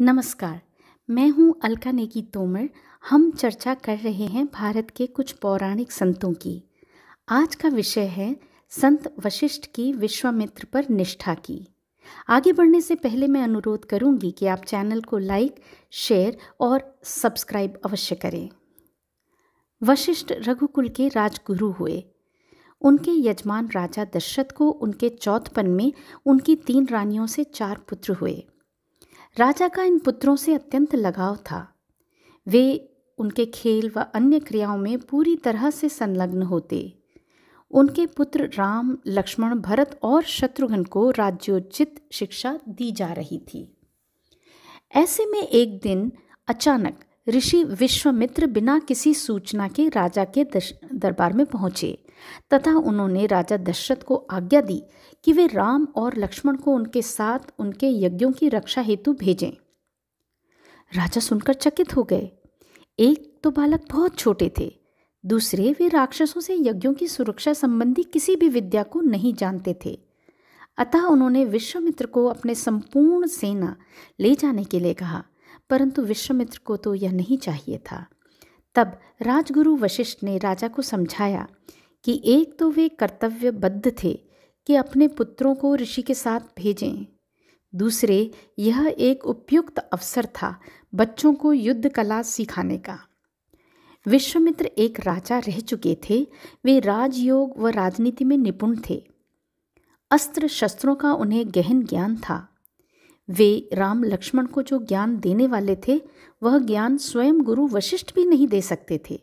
नमस्कार मैं हूं अलका नेगी तोमर हम चर्चा कर रहे हैं भारत के कुछ पौराणिक संतों की आज का विषय है संत वशिष्ठ की विश्वामित्र पर निष्ठा की आगे बढ़ने से पहले मैं अनुरोध करूंगी कि आप चैनल को लाइक शेयर और सब्सक्राइब अवश्य करें वशिष्ठ रघुकुल के राजगुरु हुए उनके यजमान राजा दशरथ को उनके चौथपन में उनकी तीन रानियों से चार पुत्र हुए राजा का इन पुत्रों से अत्यंत लगाव था वे उनके खेल व अन्य क्रियाओं में पूरी तरह से संलग्न होते उनके पुत्र राम लक्ष्मण भरत और शत्रुघ्न को राज्योचित शिक्षा दी जा रही थी ऐसे में एक दिन अचानक ऋषि विश्वमित्र बिना किसी सूचना के राजा के दरबार में पहुंचे तथा उन्होंने राजा दशरथ को आज्ञा दी कि वे राम और लक्ष्मण को उनके साथ उनके यज्ञों की रक्षा हेतु भेजें राजा सुनकर चकित हो गए एक तो बालक बहुत छोटे थे दूसरे वे राक्षसों से यज्ञों की सुरक्षा संबंधी किसी भी विद्या को नहीं जानते थे अतः उन्होंने विश्वमित्र को अपने संपूर्ण सेना ले जाने के लिए कहा परंतु विश्वमित्र को तो यह नहीं चाहिए था तब राजगुरु वशिष्ठ ने राजा को समझाया कि एक तो वे कर्तव्यबद्ध थे कि अपने पुत्रों को ऋषि के साथ भेजें दूसरे यह एक उपयुक्त अवसर था बच्चों को युद्ध कला सिखाने का विश्वमित्र एक राजा रह चुके थे वे राजयोग व राजनीति में निपुण थे अस्त्र शस्त्रों का उन्हें गहन ज्ञान था वे राम लक्ष्मण को जो ज्ञान देने वाले थे वह ज्ञान स्वयं गुरु वशिष्ठ भी नहीं दे सकते थे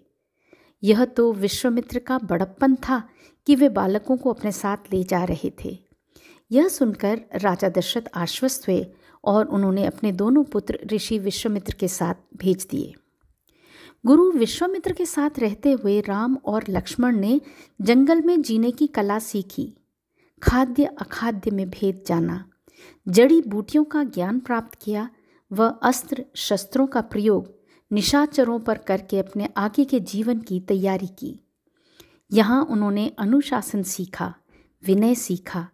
यह तो विश्वमित्र का बड़प्पन था कि वे बालकों को अपने साथ ले जा रहे थे यह सुनकर राजा दशरथ आश्वस्त हुए और उन्होंने अपने दोनों पुत्र ऋषि विश्वमित्र के साथ भेज दिए गुरु विश्वमित्र के साथ रहते हुए राम और लक्ष्मण ने जंगल में जीने की कला सीखी खाद्य अखाद्य में भेद जाना जड़ी बूटियों का ज्ञान प्राप्त किया व अस्त्र शस्त्रों का प्रयोग निशाचरों पर करके अपने आगे के जीवन की तैयारी की यहाँ उन्होंने अनुशासन सीखा विनय सीखा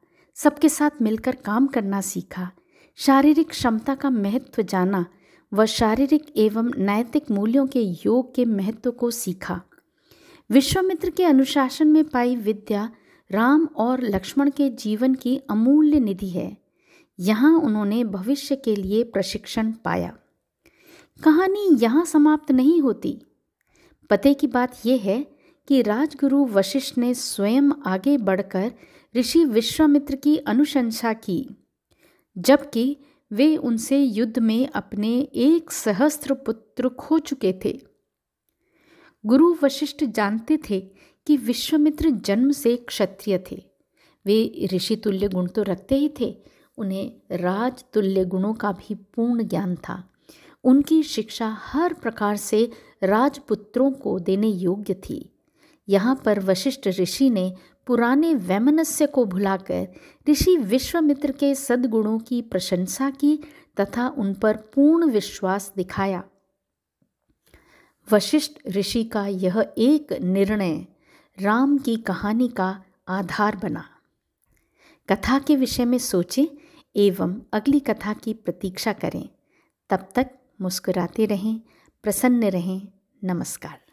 सबके साथ मिलकर काम करना सीखा शारीरिक क्षमता का महत्व जाना व शारीरिक एवं नैतिक मूल्यों के योग के महत्व को सीखा विश्वमित्र के अनुशासन में पाई विद्या राम और लक्ष्मण के जीवन की अमूल्य निधि है यहाँ उन्होंने भविष्य के लिए प्रशिक्षण पाया कहानी यहाँ समाप्त नहीं होती पते की बात यह है कि राजगुरु वशिष्ठ ने स्वयं आगे बढ़कर ऋषि विश्वामित्र की अनुशंसा की जबकि वे उनसे युद्ध में अपने एक सहस्त्र पुत्र खो चुके थे गुरु वशिष्ठ जानते थे कि विश्वामित्र जन्म से क्षत्रिय थे वे ऋषि तुल्य गुण तो रखते ही थे उन्हें राज तुल्य गुणों का भी पूर्ण ज्ञान था उनकी शिक्षा हर प्रकार से राजपुत्रों को देने योग्य थी यहाँ पर वशिष्ठ ऋषि ने पुराने वैमनस्य को भुलाकर ऋषि विश्वमित्र के सद्गुणों की प्रशंसा की तथा उन पर पूर्ण विश्वास दिखाया वशिष्ठ ऋषि का यह एक निर्णय राम की कहानी का आधार बना कथा के विषय में सोचें एवं अगली कथा की प्रतीक्षा करें तब तक मुस्कुराते रहें प्रसन्न रहें नमस्कार